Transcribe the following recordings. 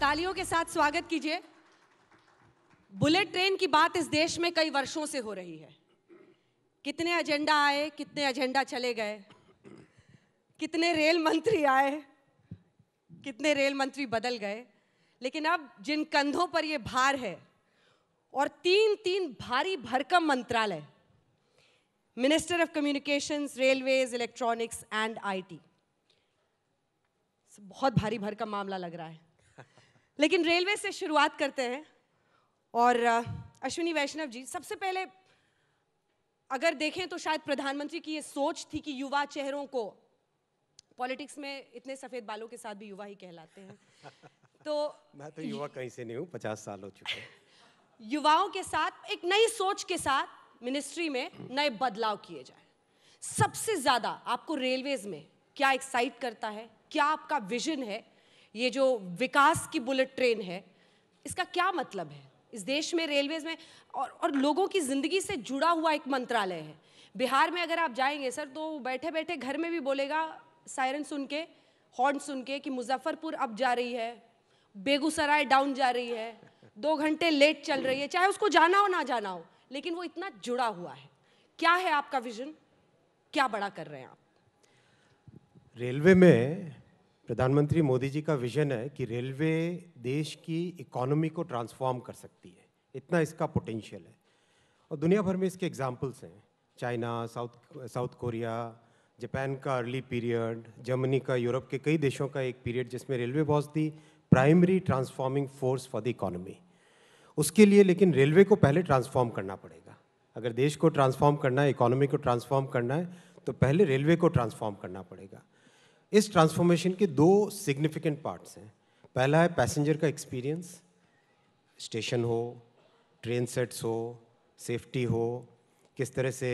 तालियों के साथ स्वागत कीजिए बुलेट ट्रेन की बात इस देश में कई वर्षों से हो रही है कितने एजेंडा आए कितने एजेंडा चले गए कितने रेल मंत्री आए कितने रेल मंत्री बदल गए लेकिन अब जिन कंधों पर यह भार है और तीन तीन भारी भरकम मंत्रालय Minister of Communications, Railways, Electronics and IT. So, बहुत भारी भर का मामला लग रहा है लेकिन रेलवे से शुरुआत करते हैं और अश्विनी वैष्णव जी सबसे पहले अगर देखें तो शायद प्रधानमंत्री की ये सोच थी कि युवा चेहरों को पॉलिटिक्स में इतने सफेद बालों के साथ भी युवा ही कहलाते हैं तो मैं तो युवा कहीं से नहीं हूँ पचास साल हो चुके युवाओं के साथ एक नई सोच के साथ मिनिस्ट्री में नए बदलाव किए जाए सबसे ज़्यादा आपको रेलवेज में क्या एक्साइट करता है क्या आपका विजन है ये जो विकास की बुलेट ट्रेन है इसका क्या मतलब है इस देश में रेलवेज में और और लोगों की ज़िंदगी से जुड़ा हुआ एक मंत्रालय है बिहार में अगर आप जाएंगे सर तो बैठे बैठे घर में भी बोलेगा सायरन सुन के हॉर्न सुन के कि मुजफ्फरपुर अब जा रही है बेगूसराय डाउन जा रही है दो घंटे लेट चल रही है चाहे उसको जाना हो ना जाना हो लेकिन वो इतना जुड़ा हुआ है क्या है आपका विजन क्या बड़ा कर रहे हैं आप रेलवे में प्रधानमंत्री मोदी जी का विजन है कि रेलवे देश की इकोनॉमी को ट्रांसफॉर्म कर सकती है इतना इसका पोटेंशियल है और दुनिया भर में इसके एग्जाम्पल्स हैं China south south Korea Japan का अर्ली पीरियड जर्मनी का यूरोप के कई देशों का एक पीरियड जिसमें रेलवे बहुत the primary transforming force for the economy उसके लिए लेकिन रेलवे को पहले ट्रांसफॉर्म करना पड़ेगा अगर देश को ट्रांसफॉर्म करना है इकोनॉमी को ट्रांसफॉर्म करना है तो पहले रेलवे को ट्रांसफॉर्म करना पड़ेगा इस ट्रांसफॉर्मेशन के दो सिग्निफिकेंट पार्ट्स हैं पहला है पैसेंजर का एक्सपीरियंस स्टेशन हो ट्रेन सेट्स हो सेफ्टी हो किस तरह से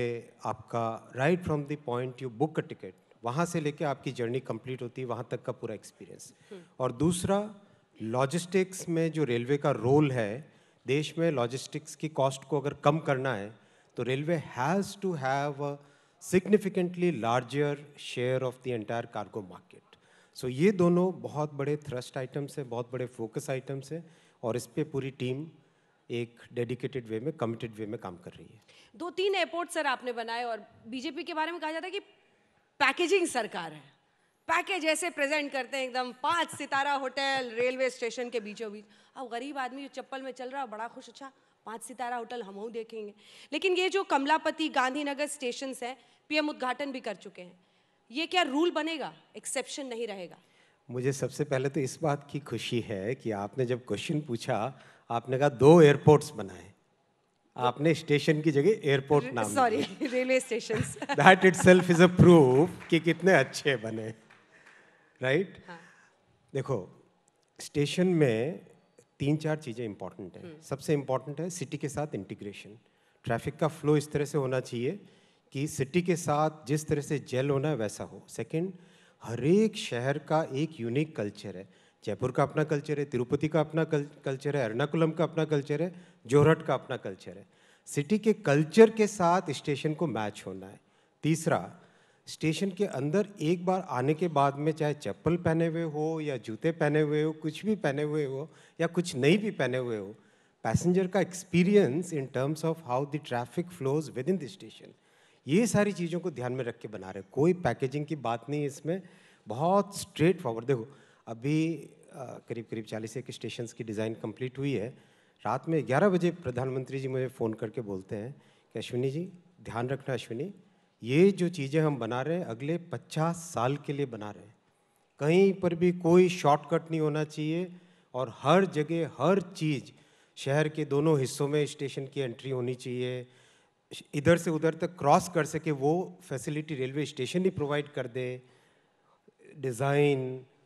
आपका right from the point you book a ticket वहाँ से लेके आपकी जर्नी कंप्लीट होती है वहाँ तक का पूरा एक्सपीरियंस हम्म। और दूसरा लॉजिस्टिक्स में जो रेलवे का रोल है देश में लॉजिस्टिक्स की कॉस्ट को अगर कम करना है तो railway has to have significantly larger share of the entire cargo market so ये दोनों बहुत बड़े थ्रस्ट आइटम्स हैं बहुत बड़े फोकस आइटम्स हैं और इस पर पूरी टीम एक डेडिकेटेड वे में कमिटेड वे में काम कर रही है दो तीन एयरपोर्ट सर आपने बनाए और बीजेपी के बारे में कहा जाता है कि पैकेजिंग सरकार है पैकेज ऐसे प्रेजेंट करते हैं एकदम पांच सितारा होटल रेलवे स्टेशन के बीचों बीच अब गरीब आदमी जो चप्पल में चल रहा बड़ा खुश अच्छा पांच सितारा होटल हम देखेंगे लेकिन ये जो कमलापति गांधीनगर स्टेशन है पीएम उद्घाटन भी कर चुके हैं ये क्या रूल बनेगा एक्सेप्शन नहीं रहेगा मुझे सबसे पहले तो इस बात की खुशी है कि आपने जब क्वेश्चन पूछा आपने कहा दो एयरपोर्ट्स बनाए आपने स्टेशन की जगह एयरपोर्ट नाम sorry railway station that is a proof कि कितने अच्छे बने राइट हाँ. देखो स्टेशन में तीन चार चीज़ें इंपॉर्टेंट हैं हम्म। सबसे इम्पॉर्टेंट है सिटी के साथ इंटीग्रेशन ट्रैफिक का फ्लो इस तरह से होना चाहिए कि सिटी के साथ जिस तरह से जेल होना है वैसा हो सेकंड हर एक शहर का एक यूनिक कल्चर है जयपुर का अपना कल्चर है तिरुपति का अपना कल्चर है एर्नाकुलम का अपना कल्चर है जोरहट का अपना कल्चर है सिटी के कल्चर के साथ स्टेशन को मैच होना है तीसरा स्टेशन के अंदर एक बार आने के बाद में चाहे चप्पल पहने हुए हो या जूते पहने हुए हो कुछ भी पहने हुए हो या कुछ नहीं भी पहने हुए हो पैसेंजर का experience in terms of how the traffic flows within the station ये सारी चीज़ों को ध्यान में रख के बना रहे कोई पैकेजिंग की बात नहीं इसमें बहुत स्ट्रेट फॉरवर्ड देखो अभी करीब करीब चालीस एक स्टेशन की डिज़ाइन कंप्लीट हुई है रात में ग्यारह बजे प्रधानमंत्री जी मुझे फ़ोन करके बोलते हैं कि अश्विनी जी ध्यान रखना अश्विनी ये जो चीज़ें हम बना रहे हैं अगले 50 साल के लिए बना रहे हैं कहीं पर भी कोई शॉर्टकट नहीं होना चाहिए और हर जगह हर चीज़ शहर के दोनों हिस्सों में स्टेशन की एंट्री होनी चाहिए इधर से उधर तक क्रॉस कर सके वो फैसिलिटी रेलवे स्टेशन ही प्रोवाइड कर दे डिज़ाइन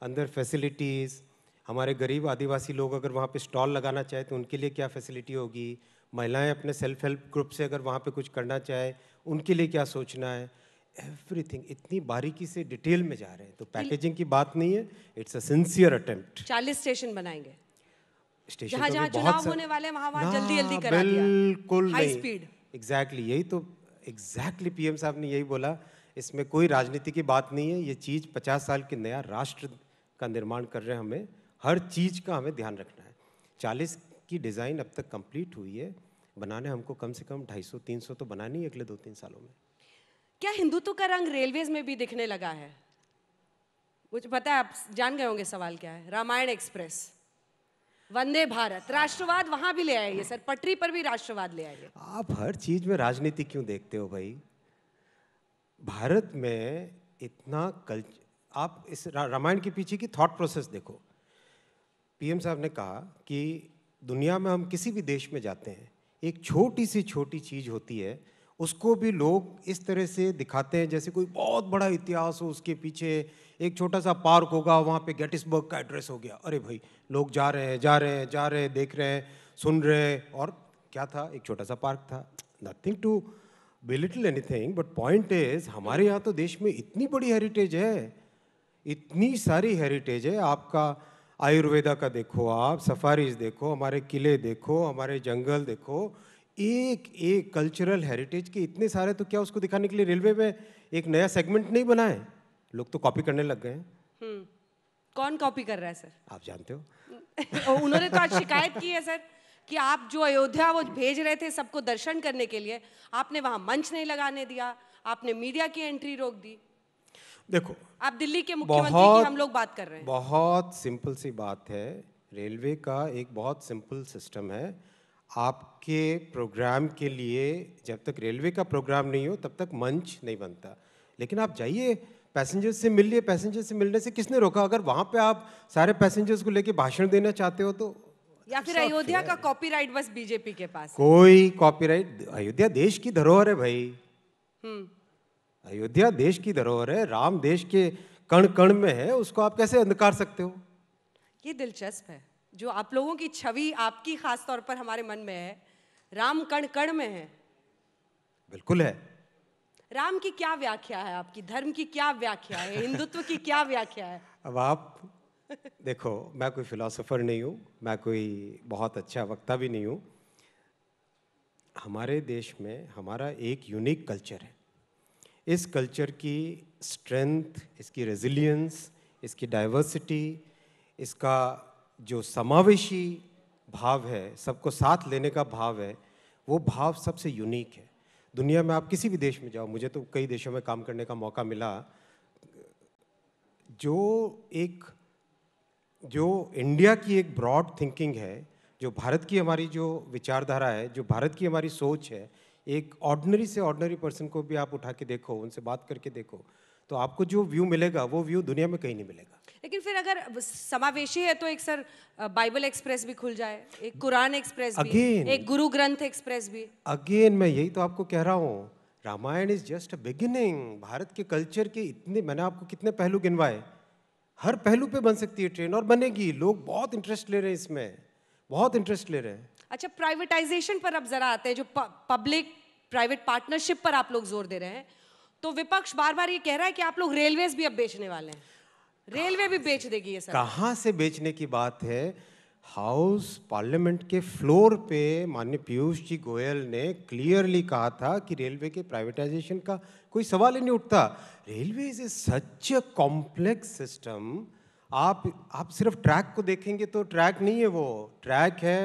अंदर फैसिलिटीज़ हमारे गरीब आदिवासी लोग अगर वहाँ पे स्टॉल लगाना चाहे तो उनके लिए क्या फैसिलिटी होगी महिलाएं अपने सेल्फ हेल्प ग्रुप से अगर वहाँ पे कुछ करना चाहे उनके लिए क्या सोचना है एवरीथिंग इतनी बारीकी से डिटेल में जा रहे हैं तो पैकेजिंग की बात नहीं है इट्स अ सिंसियर अटेम्प्ट चालीस स्टेशन बनाएंगे स्टेशन जहां तो चुनाव होने वाले वहां वहां जल्दी जल्दी करा बिल्कुल हाई स्पीड एग्जैक्टली यही तो एग्जैक्टली पीएम साहब ने यही बोला इसमें कोई राजनीति की बात नहीं है ये चीज़ पचास साल के नया राष्ट्र का निर्माण कर रहे हैं हमें हर चीज़ का हमें ध्यान रखना है चालीस की डिज़ाइन अब तक कंप्लीट हुई है बनाने हमको कम से कम ढाई सौ तीन सौ तो बनानी है अगले दो तीन सालों में क्या हिंदुत्व का रंग रेलवेज में भी दिखने लगा है मुझे पता है आप जान गए होंगे सवाल क्या है रामायण एक्सप्रेस वंदे भारत राष्ट्रवाद वहां भी ले आइए सर पटरी पर भी राष्ट्रवाद ले आइए आप हर चीज में राजनीति क्यों देखते हो भाई भारत में इतना कल आप इस रामायण के पीछे की थॉट प्रोसेस देखो पीएम साहब ने कहा कि दुनिया में हम किसी भी देश में जाते हैं एक छोटी सी छोटी चीज़ होती है उसको भी लोग इस तरह से दिखाते हैं जैसे कोई बहुत बड़ा इतिहास हो उसके पीछे एक छोटा सा पार्क होगा वहाँ पे गेटिसबर्ग का एड्रेस हो गया अरे भाई लोग जा रहे हैं जा रहे हैं जा रहे हैं देख रहे हैं सुन रहे हैं और क्या था एक छोटा सा पार्क था nothing to belittle anything but point is हमारे यहाँ तो देश में इतनी बड़ी हेरिटेज है इतनी सारी हेरिटेज है आपका आयुर्वेदा का देखो आप सफारीज देखो हमारे किले देखो हमारे जंगल देखो एक एक कल्चरल हेरिटेज के इतने सारे तो क्या उसको दिखाने के लिए रेलवे में एक नया सेगमेंट नहीं बनाए लोग तो कॉपी करने लग गए हैं हम्म, कौन कॉपी कर रहा है सर आप जानते हो उन्होंने तो आज शिकायत की है सर कि आप जो अयोध्या वो भेज रहे थे सबको दर्शन करने के लिए आपने वहाँ मंच नहीं लगाने दिया आपने मीडिया की एंट्री रोक दी देखो आप दिल्ली के मुख्यमंत्री की हम लोग बात कर रहे हैं बहुत सिंपल सी बात है रेलवे का एक बहुत सिंपल सिस्टम है आपके प्रोग्राम के लिए जब तक रेलवे का प्रोग्राम नहीं हो तब तक मंच नहीं बनता लेकिन आप जाइए पैसेंजर से मिलिए पैसेंजर से मिलने से किसने रोका अगर वहाँ पे आप सारे पैसेंजर्स को लेके भाषण देना चाहते हो तो या फिर अयोध्या का कॉपीराइट बस बीजेपी के पास कोई कॉपीराइट अयोध्या देश की धरोहर है भाई हम्म। अयोध्या देश की धरोहर है राम देश के कण कण में है उसको आप कैसे अंधकार सकते हो ये दिलचस्प है जो आप लोगों की छवि आपकी खास तौर पर हमारे मन में है राम कण कण में है बिल्कुल है राम की क्या व्याख्या है आपकी धर्म की क्या व्याख्या है हिंदुत्व की क्या व्याख्या है अब आप देखो मैं कोई फिलोसोफर नहीं हूँ मैं कोई बहुत अच्छा वक्ता भी नहीं हूँ हमारे देश में हमारा एक यूनिक कल्चर है इस कल्चर की स्ट्रेंथ इसकी रेजिलियंस इसकी डाइवर्सिटी इसका जो समावेशी भाव है सबको साथ लेने का भाव है वो भाव सबसे यूनिक है दुनिया में आप किसी भी देश में जाओ मुझे तो कई देशों में काम करने का मौका मिला जो एक जो इंडिया की एक ब्रॉड थिंकिंग है जो भारत की हमारी जो विचारधारा है जो भारत की हमारी सोच है एक ऑर्डनरी से ऑर्डनरी पर्सन को भी आप उठा के देखो उनसे बात करके देखो तो आपको जो व्यू मिलेगा वो व्यू दुनिया में कहीं नहीं मिलेगा लेकिन फिर अगर समावेशी है तो एक सर बाइबल एक्सप्रेस भी खुल जाए एक कुरान एक्सप्रेस अगेन एक गुरु ग्रंथ एक्सप्रेस भी अगेन मैं यही तो आपको कह रहा हूँ Ramayana is just beginning Bharat के कल्चर के इतने मैंने आपको कितने पहलू गिनवाए हर पहलू पे बन सकती है ट्रेन और बनेगी लोग बहुत इंटरेस्ट ले रहे हैं इसमें बहुत इंटरेस्ट ले रहे हैं अच्छा प्राइवेटाइजेशन पर अब जरा आते हैं जो पब्लिक प्राइवेट पार्टनरशिप पर आप लोग जोर दे रहे हैं तो विपक्ष बार बार ये कह रहा है कि आप लोग रेलवेज भी अब बेचने वाले हैं रेलवे भी बेच देगी ये सर कहाँ से बेचने की बात है हाउस पार्लियामेंट के फ्लोर पे माननीय पीयूष जी गोयल ने क्लियरली कहा था कि रेलवे के प्राइवेटाइजेशन का कोई सवाल ही नहीं उठता railway is a such a complex system आप आप सिर्फ ट्रैक को देखेंगे तो ट्रैक नहीं है वो ट्रैक है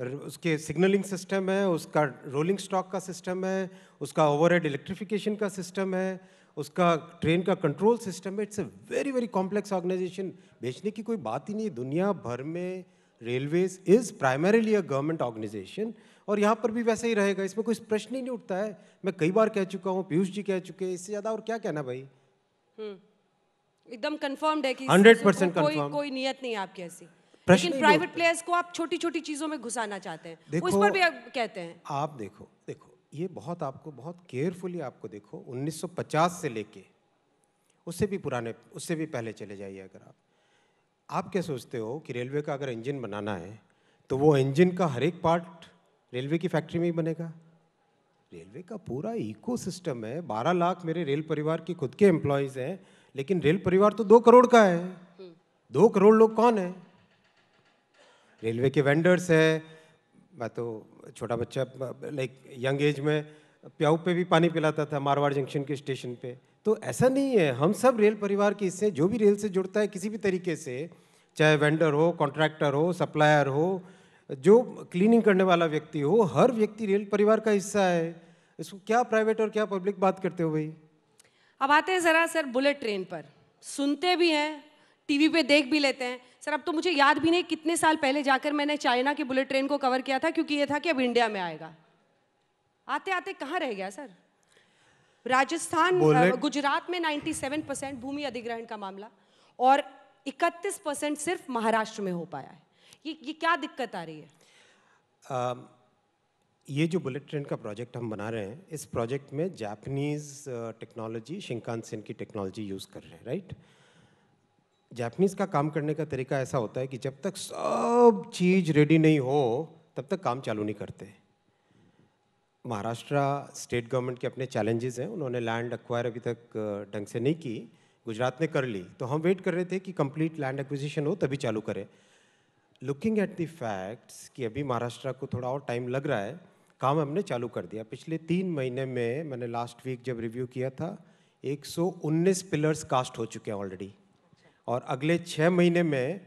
उसके सिग्नलिंग सिस्टम है उसका रोलिंग स्टॉक का सिस्टम है उसका ओवरहेड इलेक्ट्रिफिकेशन का सिस्टम है उसका ट्रेन का कंट्रोल सिस्टम है it's a very very complex organisation बेचने की कोई बात ही नहीं दुनिया भर में railways is primarily a government organisation और यहाँ पर भी वैसे ही रहेगा इसमें कोई प्रश्न ही नहीं उठता है मैं कई बार कह चुका हूँ पीयूष जी कह चुके हैं इससे ज़्यादा और क्या कहना भाई हम्म। एकदम कन्फर्म्ड है कि हंड्रेड परसेंट कोई, कोई नियत नहीं आपकी ऐसी लेकिन प्राइवेट प्लेयर्स को आप छोटी छोटी चीजों में घुसाना चाहते हैं उस पर भी कहते हैं आप देखो देखो ये बहुत आपको बहुत केयरफुली आपको देखो 1950 से लेके उससे भी पुराने उससे भी पहले चले जाइए अगर आप आप क्या सोचते हो कि रेलवे का अगर इंजन बनाना है तो वो इंजन का हर एक पार्ट रेलवे की फैक्ट्री में ही बनेगा रेलवे का पूरा इकोसिस्टम है बारह लाख मेरे रेल परिवार की खुद के एम्प्लॉयज़ हैं लेकिन रेल परिवार तो दो करोड़ का है हम्म। दो करोड़ लोग कौन है रेलवे के वेंडर्स है मैं तो छोटा बच्चा लाइक यंग एज में प्याऊ पे भी पानी पिलाता था मारवाड़ जंक्शन के स्टेशन पे तो ऐसा नहीं है हम सब रेल परिवार के हिस्से जो भी रेल से जुड़ता है किसी भी तरीके से चाहे वेंडर हो कॉन्ट्रैक्टर हो सप्लायर हो जो क्लीनिंग करने वाला व्यक्ति हो हर व्यक्ति रेल परिवार का हिस्सा है इसको क्या प्राइवेट और क्या पब्लिक बात करते हो भाई अब आते हैं ज़रा सर बुलेट ट्रेन पर सुनते भी हैं टीवी पे देख भी लेते हैं सर अब तो मुझे याद भी नहीं कितने साल पहले जाकर मैंने चाइना की बुलेट ट्रेन को कवर किया था क्योंकि ये था कि अब इंडिया में आएगा आते आते कहाँ रह गया सर राजस्थान गुजरात में 97 परसेंट भूमि अधिग्रहण का मामला और 31 परसेंट सिर्फ महाराष्ट्र में हो पाया है ये ये क्या दिक्कत आ रही है आ, ये जो बुलेट ट्रेन का प्रोजेक्ट हम बना रहे हैं इस प्रोजेक्ट में जापानीज टेक्नोलॉजी शिंकानसेन की टेक्नोलॉजी यूज़ कर रहे हैं राइट right? जापनीज़ का काम करने का तरीका ऐसा होता है कि जब तक सब चीज़ रेडी नहीं हो तब तक काम चालू नहीं करते महाराष्ट्र स्टेट गवर्नमेंट के अपने चैलेंजेस हैं उन्होंने लैंड अक्वायर अभी तक ढंग से नहीं की गुजरात ने कर ली तो हम वेट कर रहे थे कि कंप्लीट लैंड एक्विजिशन हो तभी चालू करें लुकिंग एट दी फैक्ट्स कि अभी महाराष्ट्र को थोड़ा और टाइम लग रहा है काम हमने चालू कर दिया पिछले तीन महीने में मैंने लास्ट वीक जब रिव्यू किया था 119 पिलर्स कास्ट हो चुके हैं ऑलरेडी और अगले छः महीने में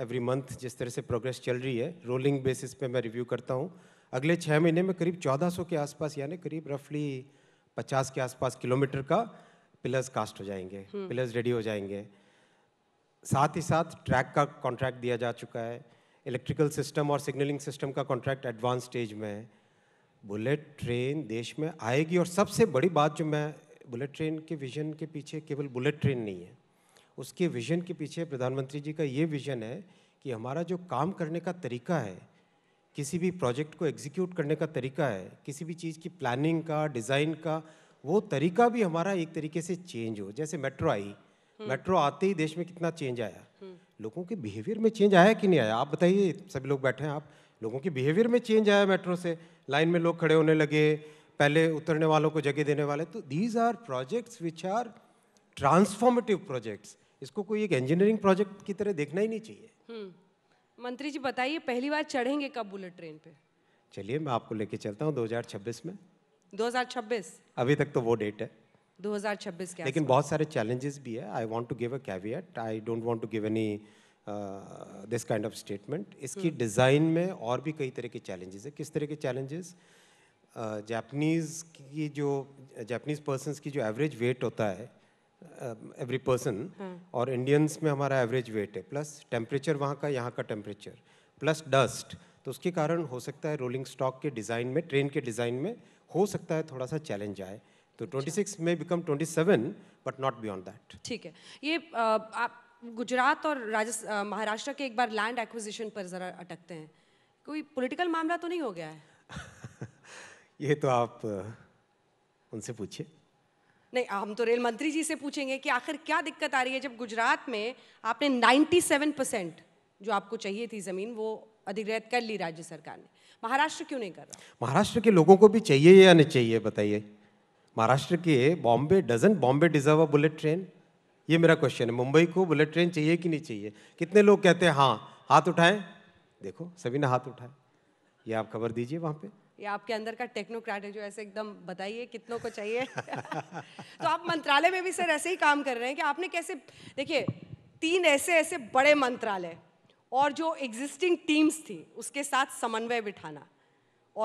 एवरी मंथ जिस तरह से प्रोग्रेस चल रही है रोलिंग बेसिस पे मैं रिव्यू करता हूँ अगले छः महीने में करीब 1400 के आसपास यानी करीब रफली 50 के आसपास किलोमीटर का पिलर्स कास्ट हो जाएंगे पिलर्स हम्म। रेडी हो जाएंगे साथ ही साथ ट्रैक का कॉन्ट्रैक्ट दिया जा चुका है इलेक्ट्रिकल सिस्टम और सिग्नलिंग सिस्टम का कॉन्ट्रैक्ट एडवांस स्टेज में है बुलेट ट्रेन देश में आएगी और सबसे बड़ी बात जो मैं बुलेट ट्रेन के विजन के पीछे केवल बुलेट ट्रेन नहीं है उसके विजन के पीछे प्रधानमंत्री जी का ये विजन है कि हमारा जो काम करने का तरीका है किसी भी प्रोजेक्ट को एग्जीक्यूट करने का तरीका है किसी भी चीज़ की प्लानिंग का डिज़ाइन का वो तरीका भी हमारा एक तरीके से चेंज हो जैसे मेट्रो आई मेट्रो हम्म। आते ही देश में कितना चेंज आया हम्म। लोगों के बिहेवियर में चेंज आया कि नहीं आया आप बताइए सभी लोग बैठे हैं आप लोगों के बिहेवियर में चेंज आया मेट्रो से लाइन में लोग खड़े होने लगे पहले उतरने वालों को जगह देने वाले तो these are projects which are transformative projects इसको कोई एक इंजीनियरिंग प्रोजेक्ट की तरह देखना ही नहीं चाहिए हम्म, मंत्री जी बताइए पहली बार चढ़ेंगे कब बुलेट ट्रेन पे चलिए मैं आपको लेके चलता हूँ 2026 में 2026 अभी तक तो वो डेट है 2026 के लेकिन बहुत सारे चैलेंजेस भी है I want to give a caveat I don't want to give any this kind of statement इसकी डिज़ाइन हम्म। में और भी कई तरह के चैलेंजेस है किस तरह के चैलेंजेस जापनीज़ की जो जापनीज़ पर्सनस की जो एवरेज वेट होता है एवरी पर्सन और इंडियंस में हमारा एवरेज वेट है प्लस टेम्परेचर वहाँ का यहाँ का टेम्परेचर प्लस डस्ट तो उसके कारण हो सकता है रोलिंग स्टॉक के डिज़ाइन में ट्रेन के डिज़ाइन में हो सकता है थोड़ा सा चैलेंज आए तो 26 अच्छा। में become 27 but not beyond that ठीक है ये uh, आप गुजरात और राजस्थान uh, महाराष्ट्र के एक बार लैंड एक्विजिशन पर ज़रा अटकते हैं कोई पॉलिटिकल मामला तो नहीं हो गया है ये तो आप uh, उनसे पूछिए नहीं हम तो रेल मंत्री जी से पूछेंगे कि आखिर क्या दिक्कत आ रही है जब गुजरात में आपने 97 परसेंट जो आपको चाहिए थी ज़मीन वो अधिग्रहित कर ली राज्य सरकार ने महाराष्ट्र क्यों नहीं कर रहा महाराष्ट्र के लोगों को भी चाहिए या नहीं चाहिए बताइए महाराष्ट्र के Bombay doesn't Bombay deserve a bullet train ये मेरा क्वेश्चन है मुंबई को बुलेट ट्रेन चाहिए कि नहीं चाहिए कितने लोग कहते हैं हाँ हाथ उठाएं देखो सभी ने हाथ उठाए ये आप खबर दीजिए वहाँ पर ये आपके अंदर का टेक्नोक्रेट है जो ऐसे एकदम बताइए कितनों को चाहिए तो आप मंत्रालय में भी सर ऐसे ही काम कर रहे हैं कि आपने कैसे देखिए तीन ऐसे ऐसे बड़े मंत्रालय और जो एग्जिस्टिंग टीम्स थी उसके साथ समन्वय बिठाना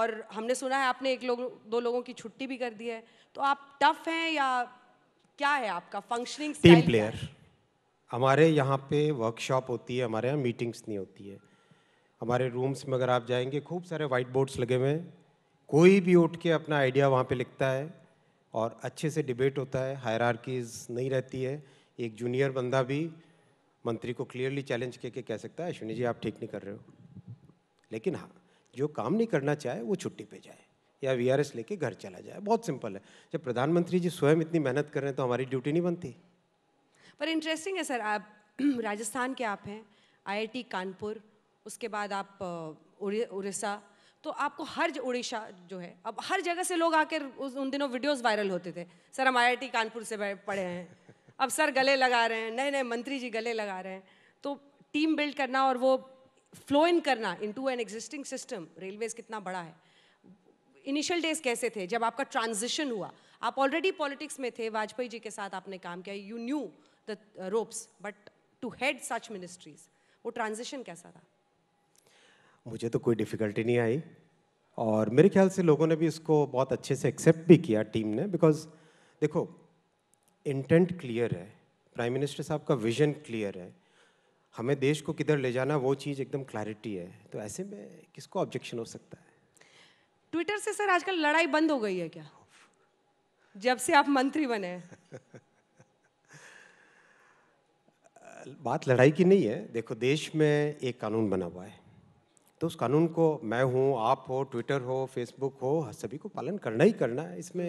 और हमने सुना है आपने एक लोग दो लोगों की छुट्टी भी कर दी है तो आप टफ हैं या क्या है आपका फंक्शनिंग टीम प्लेयर हमारे यहाँ पे वर्कशॉप होती है हमारे यहाँ मीटिंग्स नहीं होती है हमारे रूम्स में अगर आप जाएंगे खूब सारे व्हाइट बोर्ड्स लगे हुए हैं कोई भी उठ के अपना आइडिया वहाँ पे लिखता है और अच्छे से डिबेट होता है हायरार्कीज नहीं रहती है एक जूनियर बंदा भी मंत्री को क्लियरली चैलेंज करके कह सकता है अश्विनी जी आप ठीक नहीं कर रहे हो लेकिन हाँ जो काम नहीं करना चाहे वो छुट्टी पे जाए या वी लेके घर चला जाए बहुत सिंपल है जब प्रधानमंत्री जी स्वयं इतनी मेहनत कर रहे हैं तो हमारी ड्यूटी नहीं बनती पर इंटरेस्टिंग है सर आप राजस्थान के आप हैं आईआईटी कानपुर उसके बाद आप उड़ीसा तो आपको हर उड़ीसा जो है अब हर जगह से लोग आकर उस उन दिनों वीडियोस वायरल होते थे सर हम आई कानपुर से पढ़े हैं अब सर गले लगा रहे हैं नए नए मंत्री जी गले लगा रहे हैं तो टीम बिल्ड करना और वो फ्लो इन करना into an existing system railways कितना बड़ा है इनिशियल डेज कैसे थे जब आपका ट्रांजिशन हुआ आप ऑलरेडी पॉलिटिक्स में थे वाजपेयी जी के साथ आपने काम किया you knew the ropes but to head such ministries वो ट्रांजिशन कैसा था मुझे तो कोई डिफ़िकल्टी नहीं आई और मेरे ख्याल से लोगों ने भी इसको बहुत अच्छे से एक्सेप्ट भी किया टीम ने बिकॉज देखो इंटेंट क्लियर है प्राइम मिनिस्टर साहब का विजन क्लियर है हमें देश को किधर ले जाना वो चीज़ एकदम क्लैरिटी है तो ऐसे में किसको ऑब्जेक्शन हो सकता है ट्विटर से सर आजकल लड़ाई बंद हो गई है क्या जब से आप मंत्री बने बात लड़ाई की नहीं है देखो देश में एक कानून बना हुआ है तो उस कानून को मैं हूँ आप हो ट्विटर हो फेसबुक हो सभी को पालन करना ही करना है इसमें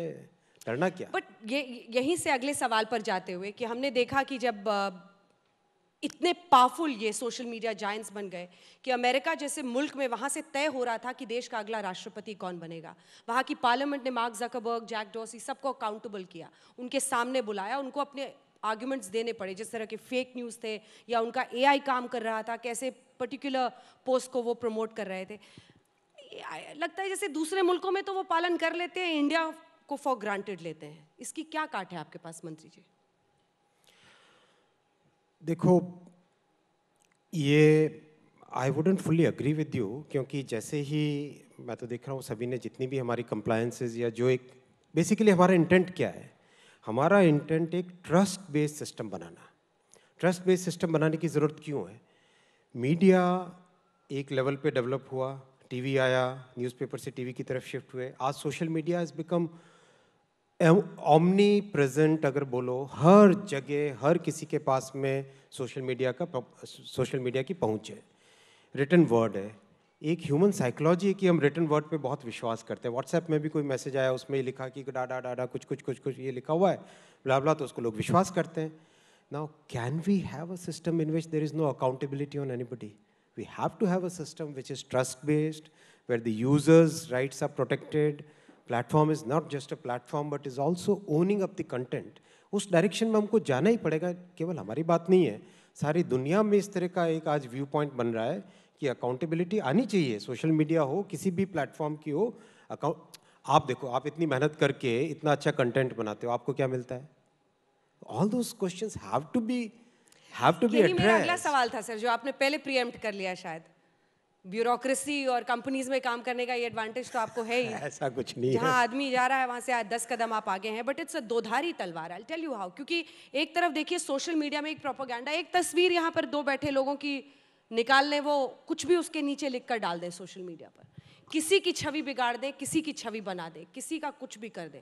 डरना क्या बट ये यहीं से अगले सवाल पर जाते हुए कि हमने देखा कि जब इतने पावरफुल ये सोशल मीडिया जाइंट्स बन गए कि अमेरिका जैसे मुल्क में वहाँ से तय हो रहा था कि देश का अगला राष्ट्रपति कौन बनेगा वहाँ की पार्लियामेंट ने मार्क जकबर्ग जैक डोसी सबको अकाउंटेबल किया उनके सामने बुलाया उनको अपने आर्ग्यूमेंट्स देने पड़े जिस तरह के फेक न्यूज़ थे या उनका एआई काम कर रहा था कैसे पर्टिकुलर पोस्ट को वो प्रमोट कर रहे थे लगता है जैसे दूसरे मुल्कों में तो वो पालन कर लेते हैं इंडिया को फॉर ग्रांटेड लेते हैं इसकी क्या काट है आपके पास मंत्री जी देखो ये I wouldn't fully agree with you क्योंकि जैसे ही मैं तो देख रहा हूँ सभी ने जितनी भी हमारी कंप्लायंसेज या जो एक बेसिकली हमारा इंटेंट क्या है हमारा इंटेंट एक ट्रस्ट बेस्ड सिस्टम बनाना ट्रस्ट बेस्ड सिस्टम बनाने की ज़रूरत क्यों है मीडिया एक लेवल पे डेवलप हुआ टीवी आया न्यूज़पेपर से टीवी की तरफ शिफ्ट हुए आज social media is become omnipresent अगर बोलो हर जगह हर किसी के पास में सोशल मीडिया का सोशल मीडिया की पहुंच है रिटर्न वर्ड है एक ह्यूमन साइकोलॉजी है कि हम रिटर्न वर्ड पे बहुत विश्वास करते हैं व्हाट्सएप में भी कोई मैसेज आया उसमें लिखा कि डाडा डाडा कुछ कुछ कुछ कुछ ये लिखा हुआ है लाभला तो उसको लोग विश्वास करते हैं now can we have a system in which there is no accountability on anybody we have to have a system which is trust based where the users rights are protected platform is not just a platform but is also owning up the content उस direction में हमको जाना ही पड़ेगा केवल हमारी बात नहीं है सारी दुनिया में इस तरह का एक आज व्यू पॉइंट बन रहा है कि अकाउंटेबिलिटी आनी चाहिए सोशल मीडिया हो किसी भी प्लेटफॉर्म की हो अकाउंट आप देखो आप इतनी मेहनत करके इतना अच्छा कंटेंट बनाते हो आपको क्या मिलता है all those question have to be have to be अगला सवाल था सर जो आपने पहले प्रीएम्प्ट कर लिया शायद ब्यूरोक्रेसी और कंपनीज में काम करने का ये एडवांटेज तो आपको है ही ऐसा कुछ नहीं जहां जहाँ आदमी जा रहा है वहाँ से आज दस कदम आप आगे हैं बट इट्स अ दोधारी तलवार आई टेल यू हाउ क्योंकि एक तरफ देखिए सोशल मीडिया में एक प्रोपोगंडा एक तस्वीर यहाँ पर दो बैठे लोगों की निकाल लें वो कुछ भी उसके नीचे लिख कर डाल दें सोशल मीडिया पर किसी की छवि बिगाड़ दें किसी की छवि बना दें किसी का कुछ भी कर दें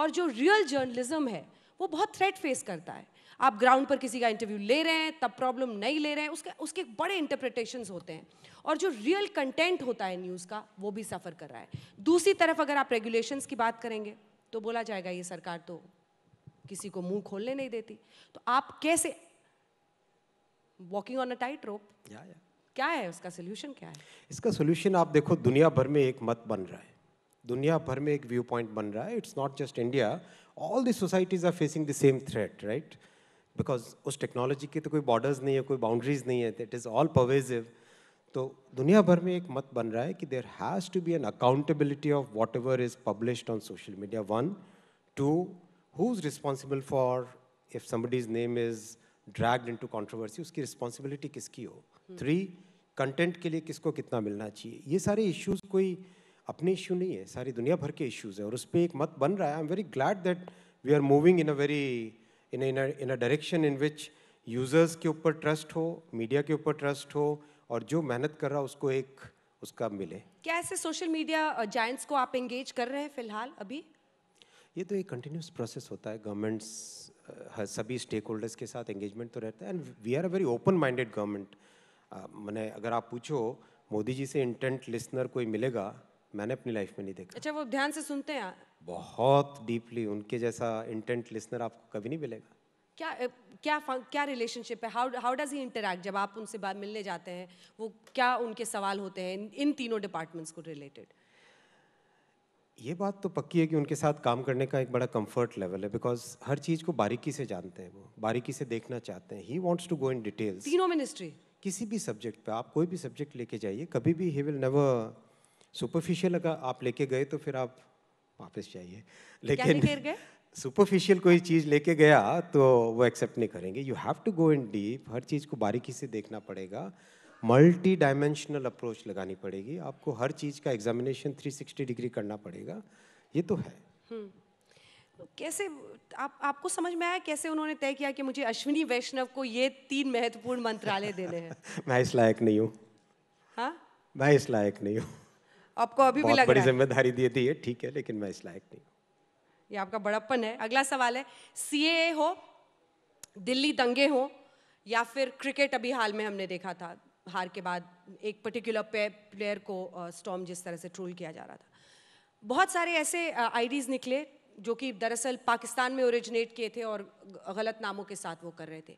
और जो रियल जर्नलिज्म है वो बहुत थ्रेट फेस करता है आप ग्राउंड पर किसी का इंटरव्यू ले रहे हैं तब प्रॉब्लम नहीं ले रहे हैं उसके उसके बड़े इंटरप्रिटेशंस होते हैं और जो रियल कंटेंट होता है न्यूज़ का वो भी सफ़र कर रहा है दूसरी तरफ अगर आप रेगुलेशंस की बात करेंगे तो बोला जाएगा ये सरकार तो किसी को मुंह खोलने नहीं देती तो आप कैसे walking on a tight rope क्या है उसका सोल्यूशन क्या है इसका सोल्यूशन आप देखो दुनिया भर में एक मत बन रहा है दुनिया भर में एक व्यू पॉइंट बन रहा है it's not just India all the societies are facing the same threat right because उस टेक्नोलॉजी की तो कोई बॉर्डर्स नहीं है कोई बाउंड्रीज नहीं है दैट इज़ ऑल पवेजिव तो दुनिया भर में एक मत बन रहा है कि there has to be an accountability of whatever is published on social media one two who is responsible for if somebody's name is dragged into controversy उसकी रिस्पॉन्सिबिलिटी किसकी हो थ्री कंटेंट के लिए किसको कितना मिलना चाहिए ये सारे इश्यूज कोई अपने इश्यू नहीं है सारी दुनिया भर के इश्यूज है और उस पर एक मत बन रहा है I am very glad that we are moving in a very in in a direction in which users के ऊपर ट्रस्ट हो मीडिया के ऊपर ट्रस्ट हो और जो मेहनत कर रहा उसको एक उसका मिले क्या ऐसे सोशल मीडिया जाइंट्स को आप एंगेज कर रहे हैं फिलहाल अभी ये तो एक कंटिन्यूस प्रोसेस होता है गवर्नमेंट्स हर सभी स्टेक होल्डर्स के साथ एंगेजमेंट तो रहता है and we are a very open minded government मैंने अगर आप पूछो मोदी जी से इंटेंट लिसनर कोई मिलेगा मैंने अपनी लाइफ में नहीं देखा अच्छा वो ध्यान से सुनते हैं बहुत डीपली उनके जैसा इंटेंट लिसनर आपको कभी नहीं मिलेगा क्या क्या क्या रिलेशनशिप है how how does he interact जब आप उनसे बात मिलने जाते हैं वो क्या उनके सवाल होते हैं इन तीनों डिपार्टमेंट्स को रिलेटेड ये बात तो पक्की है कि उनके साथ काम करने का एक बड़ा कंफर्ट लेवल है बिकॉज हर चीज़ को बारीकी से जानते हैं वो बारीकी से देखना चाहते हैं he wants to go in detail तीनों मिनिस्ट्री किसी भी सब्जेक्ट पे आप कोई भी सब्जेक्ट लेके जाइए कभी भी ही विल नेवर सुपरफिशियल अगर आप लेके गए तो फिर आप वापस जाइए लेकिन सुपरफिशियल कोई चीज़ लेके गया तो वो एक्सेप्ट नहीं करेंगे you have to go in deep हर चीज़ को बारीकी से देखना पड़ेगा मल्टी डायमेंशनल अप्रोच लगानी पड़ेगी आपको हर चीज़ का एग्जामिनेशन 360 डिग्री करना पड़ेगा ये तो है हम्म। कैसे आप आपको समझ में आया कैसे उन्होंने तय किया कि मुझे अश्विनी वैष्णव को ये तीन महत्वपूर्ण मंत्रालय देने हैं मैं इस लायक नहीं हूँ हाँ? मैं इस लायक नहीं हूँ आपको अभी भी लग बड़ी जिम्मेदारी दी थी ठीक है लेकिन मैं इस लायक नहीं ये आपका बड़प्पन है अगला सवाल है सी हो दिल्ली दंगे हो या फिर क्रिकेट अभी हाल में हमने देखा था हार के बाद एक पर्टिकुलर प्लेयर को स्टॉम जिस तरह से ट्रोल किया जा रहा था बहुत सारे ऐसे आईडीज़ निकले जो कि दरअसल पाकिस्तान में ओरिजिनेट किए थे और गलत नामों के साथ वो कर रहे थे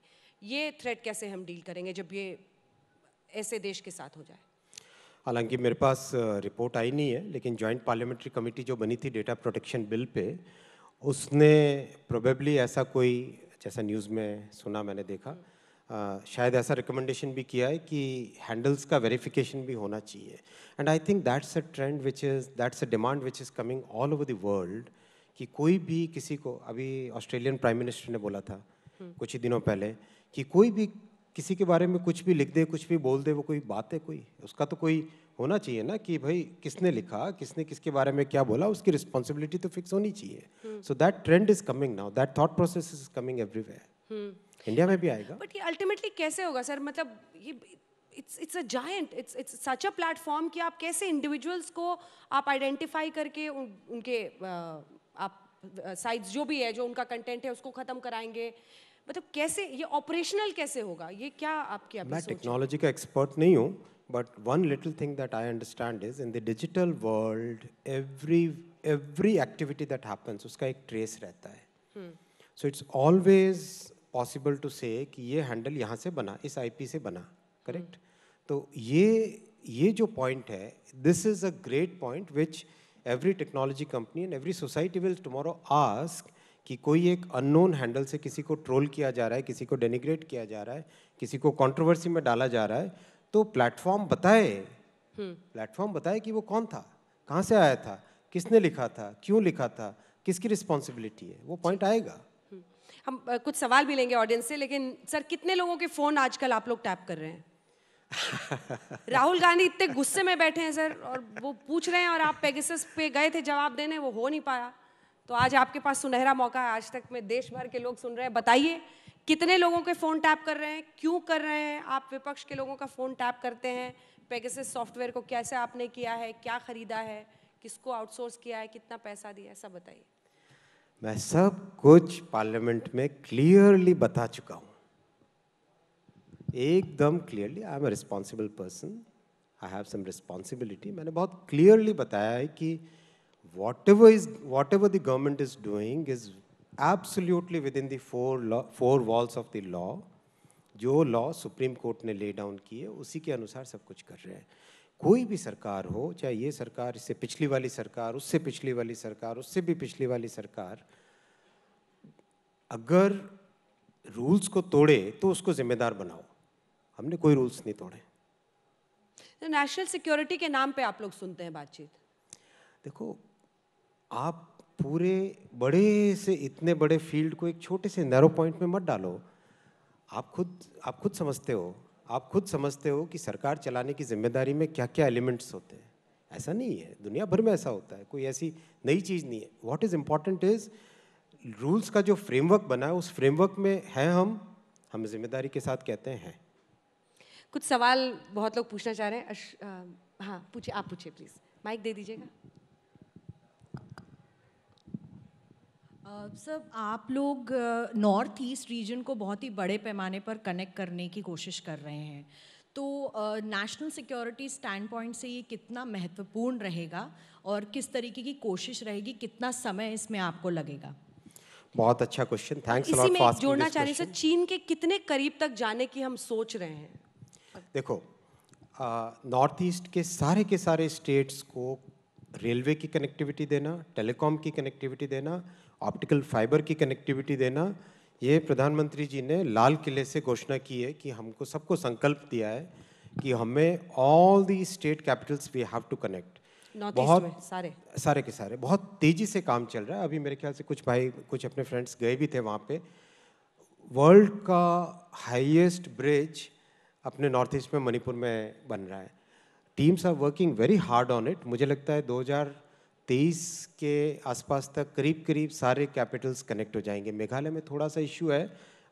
ये थ्रेट कैसे हम डील करेंगे जब ये ऐसे देश के साथ हो जाए हालांकि मेरे पास रिपोर्ट आई नहीं है लेकिन जॉइंट पार्लियामेंट्री कमेटी जो बनी थी डेटा प्रोटेक्शन बिल पे उसने प्रोबेबली ऐसा कोई जैसा न्यूज़ में सुना मैंने देखा शायद ऐसा रिकमेंडेशन भी किया है कि हैंडल्स का वेरिफिकेशन भी होना चाहिए and I think that's a trend which is that's a demand which is coming all over the world कि कोई भी किसी को अभी ऑस्ट्रेलियन प्राइम मिनिस्टर ने बोला था हम्म। कुछ ही दिनों पहले कि कोई भी किसी के बारे में कुछ भी लिख दे कुछ भी बोल दे वो कोई बात है कोई उसका तो कोई होना चाहिए ना कि भाई किसने लिखा किसने किसके बारे में क्या बोला उसकी रिस्पॉन्सिबिलिटी तो फिक्स होनी चाहिए so that trend is coming now that thought process is coming everywhere India में भी आएगा बट ये अल्टीमेटली कैसे होगा सर मतलब ये it's it's a giant it's it's such a platform कि आप कैसे इंडिविजुअल्स को आप आइडेंटिफाई करके उन, उनके आप साइट्स जो भी है जो उनका कंटेंट है उसको ख़त्म कराएंगे मतलब कैसे ये ऑपरेशनल कैसे होगा ये क्या आपकी मैं टेक्नोलॉजी का एक्सपर्ट नहीं हूँ but one little thing that I understand is in the digital world every every activity that happens उसका एक ट्रेस रहता है so it's always possible to say कि ये हैंडल यहाँ से बना इस आईपी से बना करेक्ट तो ये ये जो पॉइंट है this is a great point which every technology company and every society will tomorrow ask कि कोई एक अननोन हैंडल से किसी को ट्रोल किया जा रहा है किसी को डेनिग्रेट किया जा रहा है किसी को कंट्रोवर्सी में डाला जा रहा है तो प्लेटफॉर्म बताए प्लेटफॉर्म हम्म। बताए कि वो कौन था कहाँ से आया था किसने लिखा था क्यों लिखा था किसकी रिस्पॉन्सिबिलिटी है वो पॉइंट आएगा हम कुछ सवाल भी लेंगे ऑडियंस से लेकिन सर कितने लोगों के फ़ोन आजकल आप लोग टैप कर रहे हैं राहुल गांधी इतने गुस्से में बैठे हैं सर और वो पूछ रहे हैं और आप पेगिस पे गए थे जवाब देने वो हो नहीं पाया तो आज आपके पास सुनहरा मौका है आज तक में देश भर के लोग सुन रहे हैं बताइए कितने लोगों के फ़ोन टैप कर रहे हैं क्यों कर रहे हैं आप विपक्ष के लोगों का फ़ोन टैप करते हैं पैगेस सॉफ्टवेयर को कैसे आपने किया है क्या ख़रीदा है किसको आउटसोर्स किया है कितना पैसा दिया है सब बताइए मैं सब कुछ पार्लियामेंट में क्लियरली बता चुका हूँ एकदम clearly I am a responsible person I have some responsibility मैंने बहुत क्लियरली बताया है कि whatever is whatever the government is doing is absolutely within the four four walls of the law जो law Supreme Court ने lay down किए है उसी के अनुसार सब कुछ कर रहे हैं कोई भी सरकार हो चाहे ये सरकार इससे पिछली वाली सरकार उससे पिछली वाली सरकार उससे भी पिछली वाली सरकार अगर रूल्स को तोड़े तो उसको जिम्मेदार बनाओ हमने कोई रूल्स नहीं तोड़े तो नेशनल सिक्योरिटी के नाम पे आप लोग सुनते हैं बातचीत देखो आप पूरे बड़े से इतने बड़े फील्ड को एक छोटे से नैरो पॉइंट में मत डालो आप खुद आप खुद समझते हो आप खुद समझते हो कि सरकार चलाने की जिम्मेदारी में क्या क्या एलिमेंट्स होते हैं ऐसा नहीं है दुनिया भर में ऐसा होता है कोई ऐसी नई चीज़ नहीं है what is important is rules का जो फ्रेमवर्क बना है उस फ्रेमवर्क में हैं हम हम जिम्मेदारी के साथ कहते हैं कुछ सवाल बहुत लोग पूछना चाह रहे हैं हाँ पूछिए आप पूछिए प्लीज़ माइक दे दीजिएगा सर आप लोग नॉर्थ ईस्ट रीजन को बहुत ही बड़े पैमाने पर कनेक्ट करने की कोशिश कर रहे हैं तो नेशनल सिक्योरिटी स्टैंड पॉइंट से ये कितना महत्वपूर्ण रहेगा और किस तरीके की कोशिश रहेगी कितना समय इसमें आपको लगेगा बहुत अच्छा क्वेश्चन थैंक्स इसी में जोड़ना चाह रही सर चीन के कितने करीब तक जाने की हम सोच रहे हैं देखो नॉर्थ ईस्ट के सारे के सारे स्टेट्स को रेलवे की कनेक्टिविटी देना टेलीकॉम की कनेक्टिविटी देना ऑप्टिकल फाइबर की कनेक्टिविटी देना ये प्रधानमंत्री जी ने लाल किले से घोषणा की है कि हमको सबको संकल्प दिया है कि हमें all the state capitals we have to connect बहुत सारे सारे के सारे बहुत तेज़ी से काम चल रहा है अभी मेरे ख्याल से कुछ भाई कुछ अपने फ्रेंड्स गए भी थे वहाँ पे वर्ल्ड का हाईएस्ट ब्रिज अपने नॉर्थ ईस्ट में मणिपुर में बन रहा है teams are working very hard on it मुझे लगता है 2000 तेईस के आसपास तक करीब करीब सारे कैपिटल्स कनेक्ट हो जाएंगे मेघालय में थोड़ा सा इशू है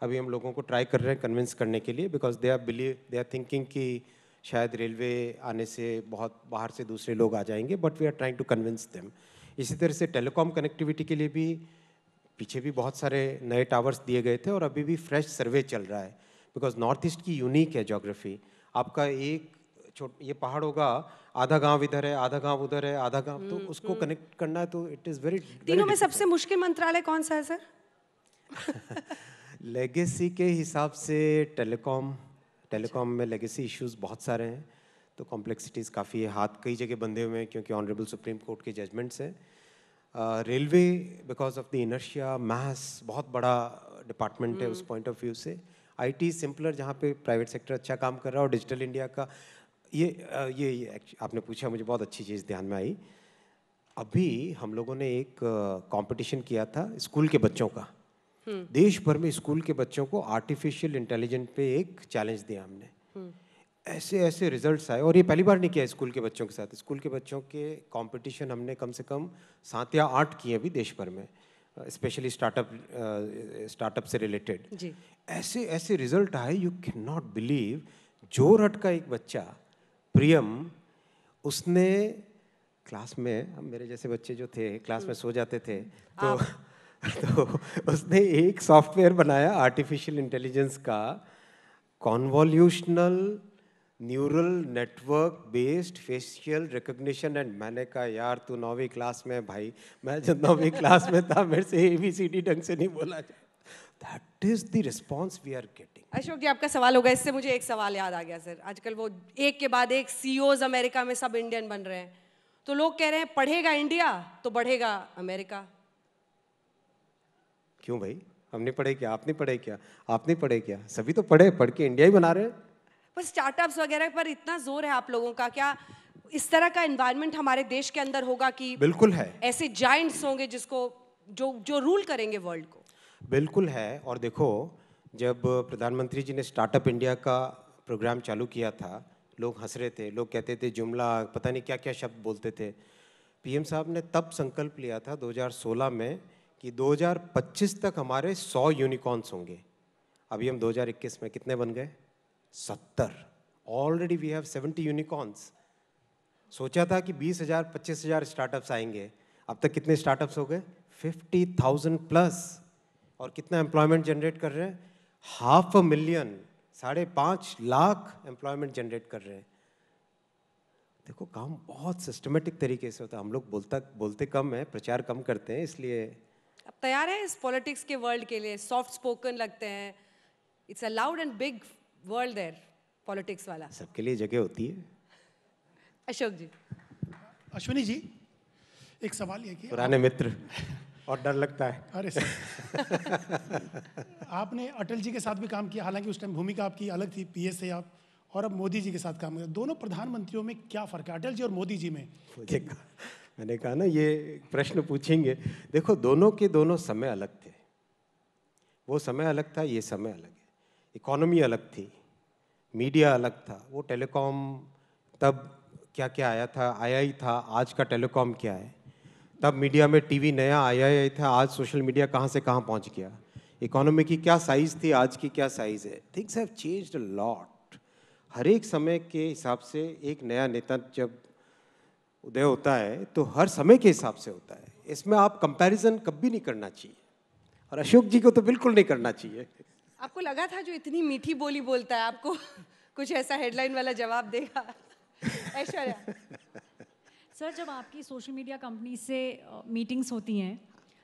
अभी हम लोगों को ट्राई कर रहे हैं कन्विंस करने के लिए because they are believe they are thinking कि शायद रेलवे आने से बहुत बाहर से दूसरे लोग आ जाएंगे but we are trying to convince them इसी तरह से टेलीकॉम कनेक्टिविटी के लिए भी पीछे भी बहुत सारे नए टावर्स दिए गए थे और अभी भी फ्रेश सर्वे चल रहा है बिकॉज नॉर्थ ईस्ट की यूनिक है जोग्राफी आपका एक छोट ये पहाड़ होगा आधा गांव इधर है आधा गांव उधर है आधा गांव तो हम्म, उसको कनेक्ट हम्म। करना है तो इट इज़ वेरी तीनों में सबसे मुश्किल मंत्रालय कौन सा है सर लेगेसी के हिसाब से टेलीकॉम टेलीकॉम में लेगेसी इश्यूज बहुत सारे हैं तो कॉम्प्लेक्सिटीज़ काफ़ी है हाथ कई जगह बंधे हुए हैं क्योंकि ऑनरेबल सुप्रीम कोर्ट के जजमेंट्स हैं railway because of the inertia maths बहुत बड़ा डिपार्टमेंट है हम्म। उस पॉइंट ऑफ व्यू से आईटी सिंपलर जहाँ पे प्राइवेट सेक्टर अच्छा काम कर रहा है और डिजिटल इंडिया का ये ये, आपने पूछा मुझे बहुत अच्छी चीज़ ध्यान में आई अभी हम लोगों ने एक कंपटीशन किया था स्कूल के बच्चों का हम्म। देश भर में स्कूल के बच्चों को आर्टिफिशियल इंटेलिजेंट पे एक चैलेंज दिया हमने हम्म। ऐसे ऐसे रिजल्ट्स आए और ये पहली बार नहीं किया स्कूल के बच्चों के साथ स्कूल के बच्चों के कंपटीशन हमने कम से कम सात या आठ किए अभी देश भर में स्पेशली स्टार्टअप स्टार्टअप से रिलेटेड ऐसे ऐसे रिजल्ट आए you can not believe Jorhat का एक बच्चा प्रियम उसने क्लास में हम मेरे जैसे बच्चे जो थे क्लास में हम्म। सो जाते थे तो तो उसने एक सॉफ्टवेयर बनाया आर्टिफिशियल इंटेलिजेंस का convolutional neural network based facial recognition and मैंने कहा यार तू नौवीं क्लास में भाई मैं जब नौवीं क्लास में था मेरे से ए बी सी डी ढंग से नहीं बोला that is the response we are get Ashok ji आपका सवाल होगा इससे मुझे एक सवाल याद आ गया सर आजकल वो एक के बाद एक सी e अमेरिका में सब इंडियन बन रहे हैं तो लोग कह रहे हैं पढ़ेगा इंडिया तो बढ़ेगा अमेरिका क्यों भाई हमने पढ़े क्या आपने पढ़े क्या आपने पढ़े क्या सभी तो पढ़े पढ़ के इंडिया ही बना रहे हैं पर स्टार्टअप्स वगैरह पर इतना जोर है आप लोगों का क्या इस तरह का एनवायरनमेंट हमारे देश के अंदर होगा कि बिल्कुल है ऐसे जाइंट्स होंगे जिसको जो जो रूल करेंगे वर्ल्ड को बिल्कुल है और देखो जब प्रधानमंत्री जी ने स्टार्टअप इंडिया का प्रोग्राम चालू किया था लोग हंस रहे थे लोग कहते थे जुमला पता नहीं क्या क्या शब्द बोलते थे पीएम साहब ने तब संकल्प लिया था 2016 में कि 2025 तक हमारे 100 यूनिकॉर्न्स होंगे अभी हम 2021 में कितने बन गए 70 ऑलरेडी वी हैव 70 यूनिकॉर्न्स सोचा था कि 20,000 हज़ार स्टार्टअप्स आएंगे अब तक कितने स्टार्टअप्स हो गए 50,000 प्लस और कितना एम्प्लॉयमेंट जनरेट कर रहे हैं हाफ अ मिलियन साढ़े पाँच लाख एम्प्लॉयमेंट जनरेट कर रहे हैं देखो काम बहुत सिस्टमेटिक तरीके से होता है हम लोग बोलता बोलते कम है प्रचार कम करते हैं इसलिए अब तैयार है इस पॉलिटिक्स के वर्ल्ड के लिए सॉफ्ट स्पोकन लगते हैं it's a loud and big world there politics वाला सबके लिए जगह होती है अशोक जी अश्विनी जी एक सवाल ये कि पुराने मित्र और डर लगता है अरे आपने अटल जी के साथ भी काम किया हालांकि उस टाइम भूमिका आपकी अलग थी पी से आप और अब मोदी जी के साथ काम किया दोनों प्रधानमंत्रियों में क्या फर्क है अटल जी और मोदी जी में मैंने कहा ना ये प्रश्न पूछेंगे देखो दोनों के दोनों समय अलग थे वो समय अलग था ये समय अलग है इकोनॉमी अलग थी मीडिया अलग था वो टेलीकॉम तब क्या क्या आया था आया ही था आज का टेलीकॉम क्या है तब मीडिया में टीवी नया आया ही था आज सोशल मीडिया कहाँ से कहाँ पहुँच गया इकोनॉमी की क्या साइज़ थी आज की क्या साइज़ है थिंग्स हैव चेंज्ड लॉट हर एक समय के हिसाब से एक नया नेता जब उदय होता है तो हर समय के हिसाब से होता है इसमें आप कंपैरिजन कभी नहीं करना चाहिए और अशोक जी को तो बिल्कुल नहीं करना चाहिए आपको लगा था जो इतनी मीठी बोली बोलता है आपको कुछ ऐसा हेडलाइन वाला जवाब देगा ऐश्वर्या सर जब आपकी सोशल मीडिया कंपनी से मीटिंग्स uh, होती हैं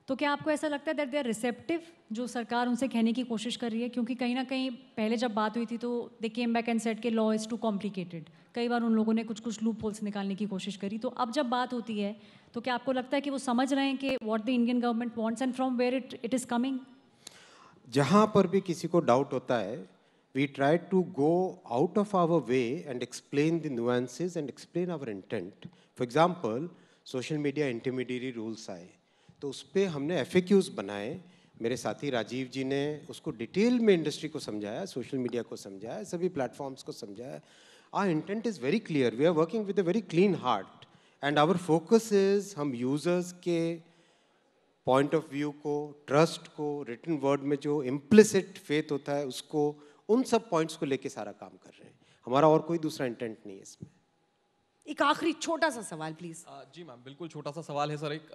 तो क्या आपको ऐसा लगता है दैट दे आर रिसेप्टिव जो सरकार उनसे कहने की कोशिश कर रही है क्योंकि कहीं ना कहीं पहले जब बात हुई थी तो they came back and said के लॉ इज़ टू कॉम्प्लिकेटेड कई बार उन लोगों ने कुछ कुछ लूप होल्स निकालने की कोशिश करी तो अब जब बात होती है तो क्या आपको लगता है कि वो समझ रहे हैं कि what the Indian government wants and from where it it is coming जहाँ पर भी किसी को डाउट होता है we try to go out of our way and explain the nuances and explain our intent for example social media intermediary rules आए तो उस पर हमने एफ बनाए मेरे साथी राजीव जी ने उसको डिटेल में इंडस्ट्री को समझाया सोशल मीडिया को समझाया सभी प्लेटफॉर्म्स को समझाया our intent is very clear we are working with a very clean heart and our focus is हम यूज़र्स के पॉइंट ऑफ व्यू को ट्रस्ट को रिटर्न वर्ड में जो इम्प्लिसिट फेथ होता है उसको उन सब पॉइंट्स को लेके सारा काम कर रहे हैं हमारा और कोई दूसरा इंटेंट नहीं है इसमें एक आखिरी छोटा सा सवाल प्लीज जी मैम बिल्कुल छोटा सा सवाल है सर एक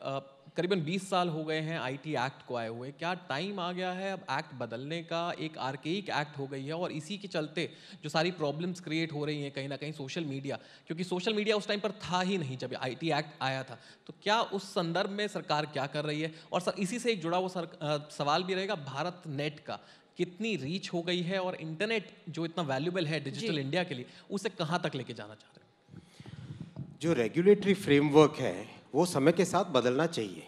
करीबन 20 साल हो गए हैं आईटी एक्ट को आए हुए क्या टाइम आ गया है अब एक्ट बदलने का एक आर्केक एक्ट हो गई है और इसी के चलते जो सारी प्रॉब्लम्स क्रिएट हो रही हैं कहीं ना कहीं सोशल मीडिया क्योंकि सोशल मीडिया उस टाइम पर था ही नहीं जब आई एक्ट आया था तो क्या उस संदर्भ में सरकार क्या कर रही है और सर इसी से एक जुड़ा हुआ सर सवाल भी रहेगा भारत नेट का कितनी रीच हो गई है और इंटरनेट जो इतना वैल्यूबल है डिजिटल इंडिया के लिए उसे कहाँ तक लेके जाना चाह रहे हैं जो रेगुलेटरी फ्रेमवर्क है वो समय के साथ बदलना चाहिए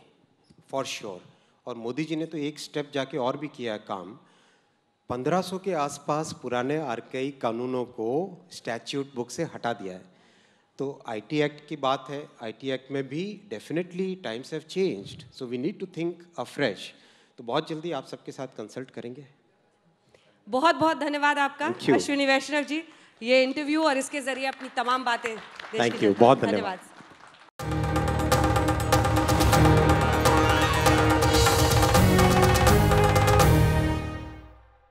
फॉर श्योर sure. और मोदी जी ने तो एक स्टेप जाके और भी किया काम 1500 के आसपास पुराने आर्कई कानूनों को स्टैच्यूट बुक से हटा दिया है तो आईटी एक्ट की बात है आईटी एक्ट में भी definitely times have changed so we need to think afresh तो बहुत जल्दी आप सबके साथ कंसल्ट करेंगे बहुत बहुत धन्यवाद आपका अश्विनी वैष्णव जी ये इंटरव्यू और इसके जरिए अपनी तमाम बातें थैंक यू बहुत धन्यवाद